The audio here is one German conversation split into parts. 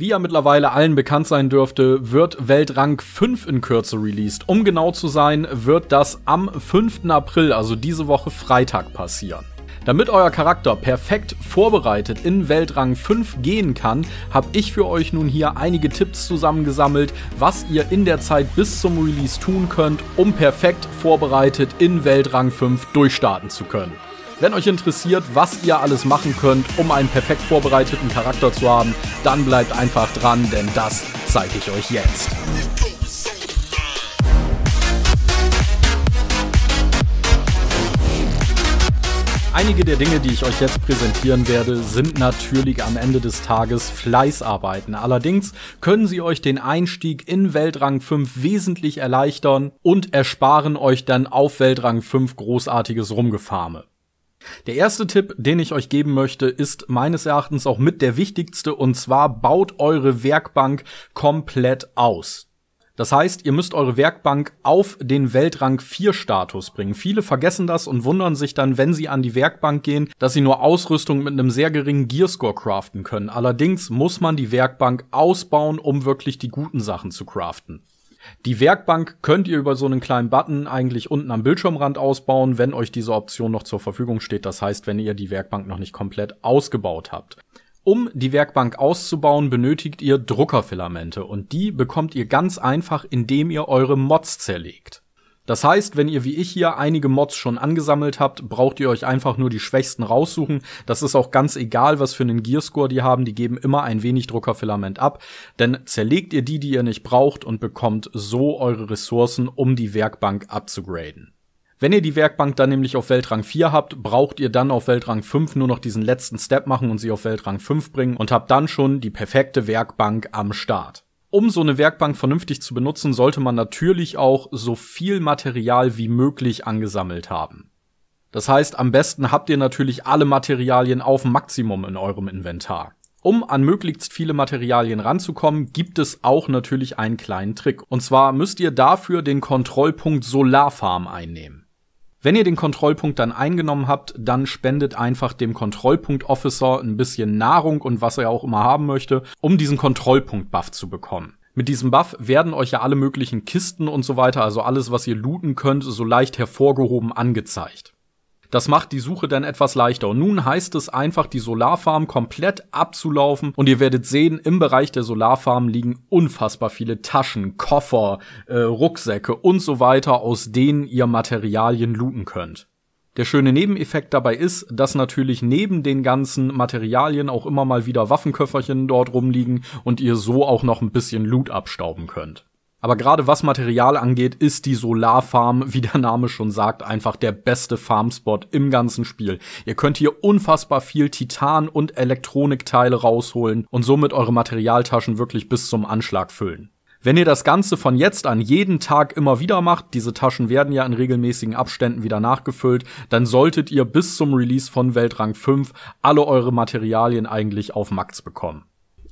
Wie ja mittlerweile allen bekannt sein dürfte, wird Weltrang 5 in Kürze released. Um genau zu sein, wird das am 5. April, also diese Woche Freitag, passieren. Damit euer Charakter perfekt vorbereitet in Weltrang 5 gehen kann, habe ich für euch nun hier einige Tipps zusammengesammelt, was ihr in der Zeit bis zum Release tun könnt, um perfekt vorbereitet in Weltrang 5 durchstarten zu können. Wenn euch interessiert, was ihr alles machen könnt, um einen perfekt vorbereiteten Charakter zu haben, dann bleibt einfach dran, denn das zeige ich euch jetzt. Einige der Dinge, die ich euch jetzt präsentieren werde, sind natürlich am Ende des Tages Fleißarbeiten. Allerdings können sie euch den Einstieg in Weltrang 5 wesentlich erleichtern und ersparen euch dann auf Weltrang 5 großartiges Rumgefarme. Der erste Tipp, den ich euch geben möchte, ist meines Erachtens auch mit der wichtigste und zwar baut eure Werkbank komplett aus. Das heißt, ihr müsst eure Werkbank auf den Weltrang 4 Status bringen. Viele vergessen das und wundern sich dann, wenn sie an die Werkbank gehen, dass sie nur Ausrüstung mit einem sehr geringen Gearscore craften können. Allerdings muss man die Werkbank ausbauen, um wirklich die guten Sachen zu craften. Die Werkbank könnt ihr über so einen kleinen Button eigentlich unten am Bildschirmrand ausbauen, wenn euch diese Option noch zur Verfügung steht. Das heißt, wenn ihr die Werkbank noch nicht komplett ausgebaut habt. Um die Werkbank auszubauen, benötigt ihr Druckerfilamente und die bekommt ihr ganz einfach, indem ihr eure Mods zerlegt. Das heißt, wenn ihr wie ich hier einige Mods schon angesammelt habt, braucht ihr euch einfach nur die schwächsten raussuchen. Das ist auch ganz egal, was für einen Gearscore die haben. Die geben immer ein wenig Druckerfilament ab. Denn zerlegt ihr die, die ihr nicht braucht und bekommt so eure Ressourcen, um die Werkbank abzugraden. Wenn ihr die Werkbank dann nämlich auf Weltrang 4 habt, braucht ihr dann auf Weltrang 5 nur noch diesen letzten Step machen und sie auf Weltrang 5 bringen und habt dann schon die perfekte Werkbank am Start um so eine Werkbank vernünftig zu benutzen, sollte man natürlich auch so viel Material wie möglich angesammelt haben. Das heißt, am besten habt ihr natürlich alle Materialien auf Maximum in eurem Inventar. Um an möglichst viele Materialien ranzukommen, gibt es auch natürlich einen kleinen Trick. Und zwar müsst ihr dafür den Kontrollpunkt Solarfarm einnehmen. Wenn ihr den Kontrollpunkt dann eingenommen habt, dann spendet einfach dem Kontrollpunkt Officer ein bisschen Nahrung und was er auch immer haben möchte, um diesen Kontrollpunkt Buff zu bekommen. Mit diesem Buff werden euch ja alle möglichen Kisten und so weiter, also alles, was ihr looten könnt, so leicht hervorgehoben angezeigt. Das macht die Suche dann etwas leichter. Und nun heißt es einfach, die Solarfarm komplett abzulaufen. Und ihr werdet sehen, im Bereich der Solarfarm liegen unfassbar viele Taschen, Koffer, äh, Rucksäcke und so weiter, aus denen ihr Materialien looten könnt. Der schöne Nebeneffekt dabei ist, dass natürlich neben den ganzen Materialien auch immer mal wieder Waffenköfferchen dort rumliegen und ihr so auch noch ein bisschen Loot abstauben könnt. Aber gerade was Material angeht, ist die Solarfarm, wie der Name schon sagt, einfach der beste Farmspot im ganzen Spiel. Ihr könnt hier unfassbar viel Titan und Elektronikteile rausholen und somit eure Materialtaschen wirklich bis zum Anschlag füllen. Wenn ihr das Ganze von jetzt an jeden Tag immer wieder macht, diese Taschen werden ja in regelmäßigen Abständen wieder nachgefüllt, dann solltet ihr bis zum Release von Weltrang 5 alle eure Materialien eigentlich auf Max bekommen.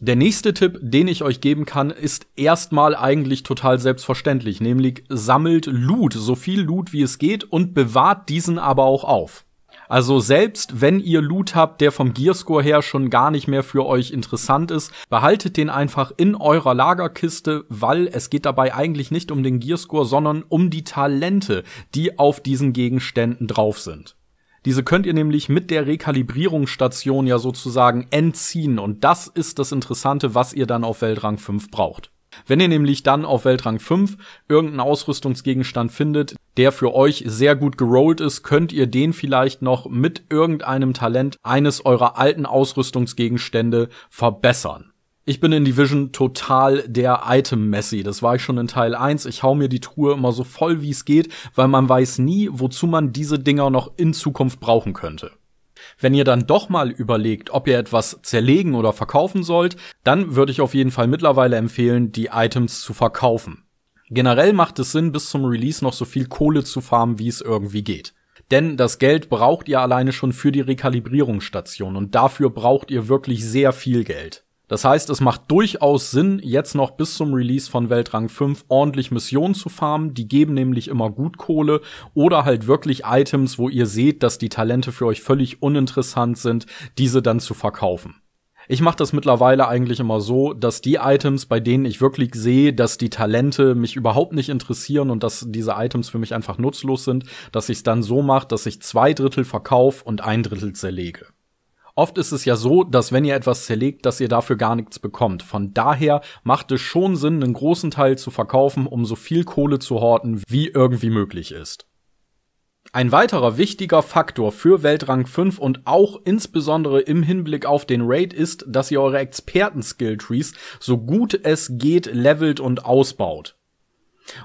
Der nächste Tipp, den ich euch geben kann, ist erstmal eigentlich total selbstverständlich, nämlich sammelt Loot, so viel Loot wie es geht und bewahrt diesen aber auch auf. Also selbst wenn ihr Loot habt, der vom Gearscore her schon gar nicht mehr für euch interessant ist, behaltet den einfach in eurer Lagerkiste, weil es geht dabei eigentlich nicht um den Gearscore, sondern um die Talente, die auf diesen Gegenständen drauf sind. Diese könnt ihr nämlich mit der Rekalibrierungsstation ja sozusagen entziehen und das ist das Interessante, was ihr dann auf Weltrang 5 braucht. Wenn ihr nämlich dann auf Weltrang 5 irgendeinen Ausrüstungsgegenstand findet, der für euch sehr gut gerollt ist, könnt ihr den vielleicht noch mit irgendeinem Talent eines eurer alten Ausrüstungsgegenstände verbessern. Ich bin in Division total der Item-Messi. Das war ich schon in Teil 1. Ich hau mir die Truhe immer so voll, wie es geht, weil man weiß nie, wozu man diese Dinger noch in Zukunft brauchen könnte. Wenn ihr dann doch mal überlegt, ob ihr etwas zerlegen oder verkaufen sollt, dann würde ich auf jeden Fall mittlerweile empfehlen, die Items zu verkaufen. Generell macht es Sinn, bis zum Release noch so viel Kohle zu farmen, wie es irgendwie geht. Denn das Geld braucht ihr alleine schon für die Rekalibrierungsstation und dafür braucht ihr wirklich sehr viel Geld. Das heißt, es macht durchaus Sinn, jetzt noch bis zum Release von Weltrang 5 ordentlich Missionen zu farmen. Die geben nämlich immer gut Kohle oder halt wirklich Items, wo ihr seht, dass die Talente für euch völlig uninteressant sind, diese dann zu verkaufen. Ich mache das mittlerweile eigentlich immer so, dass die Items, bei denen ich wirklich sehe, dass die Talente mich überhaupt nicht interessieren und dass diese Items für mich einfach nutzlos sind, dass ich es dann so mache, dass ich zwei Drittel verkaufe und ein Drittel zerlege. Oft ist es ja so, dass wenn ihr etwas zerlegt, dass ihr dafür gar nichts bekommt. Von daher macht es schon Sinn, einen großen Teil zu verkaufen, um so viel Kohle zu horten, wie irgendwie möglich ist. Ein weiterer wichtiger Faktor für Weltrang 5 und auch insbesondere im Hinblick auf den Raid ist, dass ihr eure Experten-Skill-Trees so gut es geht levelt und ausbaut.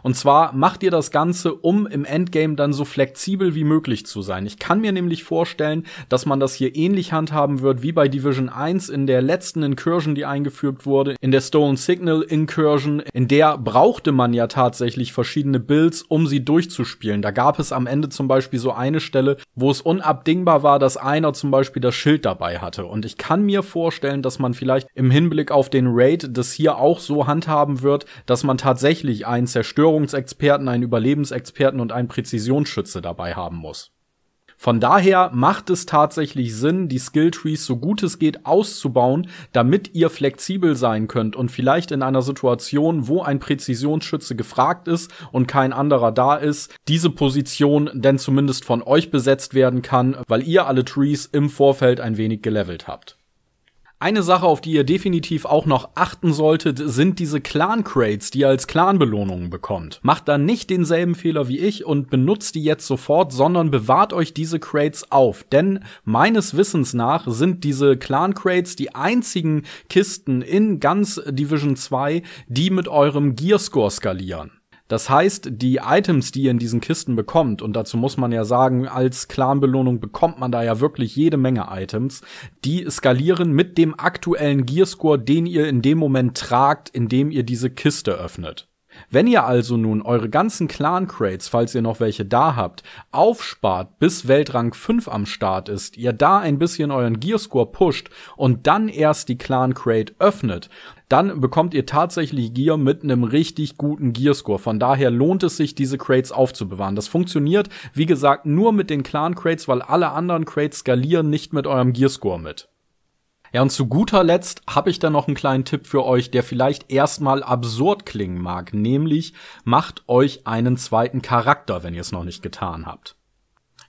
Und zwar macht ihr das Ganze, um im Endgame dann so flexibel wie möglich zu sein. Ich kann mir nämlich vorstellen, dass man das hier ähnlich handhaben wird wie bei Division 1 in der letzten Incursion, die eingefügt wurde, in der Stolen Signal Incursion. In der brauchte man ja tatsächlich verschiedene Builds, um sie durchzuspielen. Da gab es am Ende zum Beispiel so eine Stelle, wo es unabdingbar war, dass einer zum Beispiel das Schild dabei hatte. Und ich kann mir vorstellen, dass man vielleicht im Hinblick auf den Raid das hier auch so handhaben wird, dass man tatsächlich eins Session Zerstörungsexperten, einen Überlebensexperten und einen Präzisionsschütze dabei haben muss. Von daher macht es tatsächlich Sinn, die Skilltrees so gut es geht auszubauen, damit ihr flexibel sein könnt und vielleicht in einer Situation, wo ein Präzisionsschütze gefragt ist und kein anderer da ist, diese Position denn zumindest von euch besetzt werden kann, weil ihr alle Trees im Vorfeld ein wenig gelevelt habt. Eine Sache, auf die ihr definitiv auch noch achten solltet, sind diese Clan-Crates, die ihr als Clan-Belohnungen bekommt. Macht da nicht denselben Fehler wie ich und benutzt die jetzt sofort, sondern bewahrt euch diese Crates auf. Denn meines Wissens nach sind diese Clan-Crates die einzigen Kisten in ganz Division 2, die mit eurem Gear-Score skalieren. Das heißt, die Items, die ihr in diesen Kisten bekommt, und dazu muss man ja sagen, als Clan-Belohnung bekommt man da ja wirklich jede Menge Items, die skalieren mit dem aktuellen Gearscore, den ihr in dem Moment tragt, indem ihr diese Kiste öffnet. Wenn ihr also nun eure ganzen Clan-Crates, falls ihr noch welche da habt, aufspart, bis Weltrang 5 am Start ist, ihr da ein bisschen euren Gearscore pusht und dann erst die Clan-Crate öffnet, dann bekommt ihr tatsächlich Gear mit einem richtig guten Gearscore. Von daher lohnt es sich, diese Crates aufzubewahren. Das funktioniert, wie gesagt, nur mit den Clan-Crates, weil alle anderen Crates skalieren nicht mit eurem Gearscore mit. Ja, und zu guter Letzt habe ich da noch einen kleinen Tipp für euch, der vielleicht erstmal absurd klingen mag, nämlich macht euch einen zweiten Charakter, wenn ihr es noch nicht getan habt.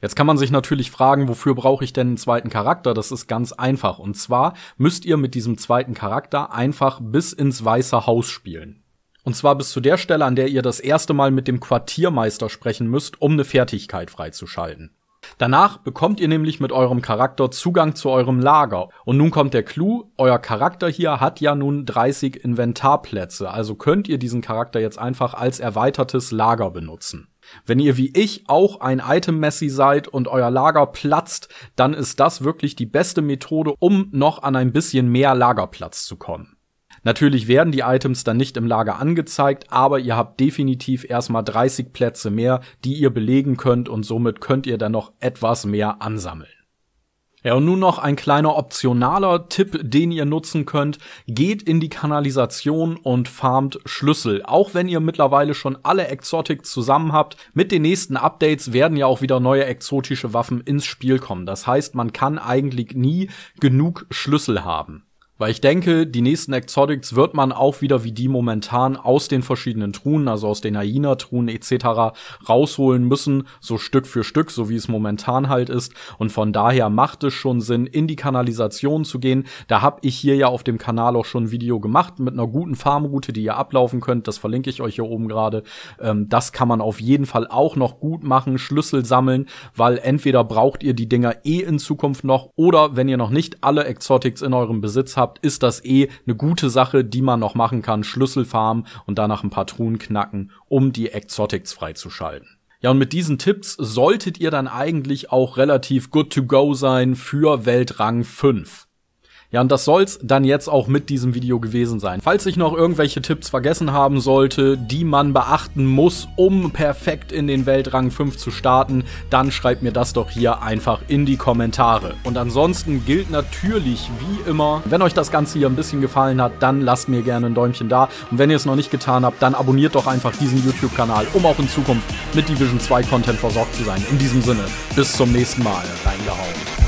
Jetzt kann man sich natürlich fragen, wofür brauche ich denn einen zweiten Charakter? Das ist ganz einfach. Und zwar müsst ihr mit diesem zweiten Charakter einfach bis ins Weiße Haus spielen. Und zwar bis zu der Stelle, an der ihr das erste Mal mit dem Quartiermeister sprechen müsst, um eine Fertigkeit freizuschalten. Danach bekommt ihr nämlich mit eurem Charakter Zugang zu eurem Lager. Und nun kommt der Clou, euer Charakter hier hat ja nun 30 Inventarplätze, also könnt ihr diesen Charakter jetzt einfach als erweitertes Lager benutzen. Wenn ihr wie ich auch ein Item-Messi seid und euer Lager platzt, dann ist das wirklich die beste Methode, um noch an ein bisschen mehr Lagerplatz zu kommen. Natürlich werden die Items dann nicht im Lager angezeigt, aber ihr habt definitiv erstmal 30 Plätze mehr, die ihr belegen könnt und somit könnt ihr dann noch etwas mehr ansammeln. Ja, und nun noch ein kleiner optionaler Tipp, den ihr nutzen könnt. Geht in die Kanalisation und farmt Schlüssel. Auch wenn ihr mittlerweile schon alle Exotics zusammen habt, mit den nächsten Updates werden ja auch wieder neue exotische Waffen ins Spiel kommen. Das heißt, man kann eigentlich nie genug Schlüssel haben. Weil ich denke, die nächsten Exotics wird man auch wieder wie die momentan aus den verschiedenen Truhen, also aus den Aina-Truhen etc. rausholen müssen, so Stück für Stück, so wie es momentan halt ist. Und von daher macht es schon Sinn, in die Kanalisation zu gehen. Da habe ich hier ja auf dem Kanal auch schon ein Video gemacht mit einer guten Farmroute, die ihr ablaufen könnt. Das verlinke ich euch hier oben gerade. Ähm, das kann man auf jeden Fall auch noch gut machen, Schlüssel sammeln, weil entweder braucht ihr die Dinger eh in Zukunft noch oder wenn ihr noch nicht alle Exotics in eurem Besitz habt, habt, ist das eh eine gute Sache, die man noch machen kann. Schlüssel und danach ein paar Truhen knacken, um die Exotics freizuschalten. Ja, und mit diesen Tipps solltet ihr dann eigentlich auch relativ good to go sein für Weltrang 5. Ja, und das soll's dann jetzt auch mit diesem Video gewesen sein. Falls ich noch irgendwelche Tipps vergessen haben sollte, die man beachten muss, um perfekt in den Weltrang 5 zu starten, dann schreibt mir das doch hier einfach in die Kommentare. Und ansonsten gilt natürlich wie immer, wenn euch das Ganze hier ein bisschen gefallen hat, dann lasst mir gerne ein Däumchen da. Und wenn ihr es noch nicht getan habt, dann abonniert doch einfach diesen YouTube-Kanal, um auch in Zukunft mit Division 2 Content versorgt zu sein. In diesem Sinne, bis zum nächsten Mal. Reingehauen.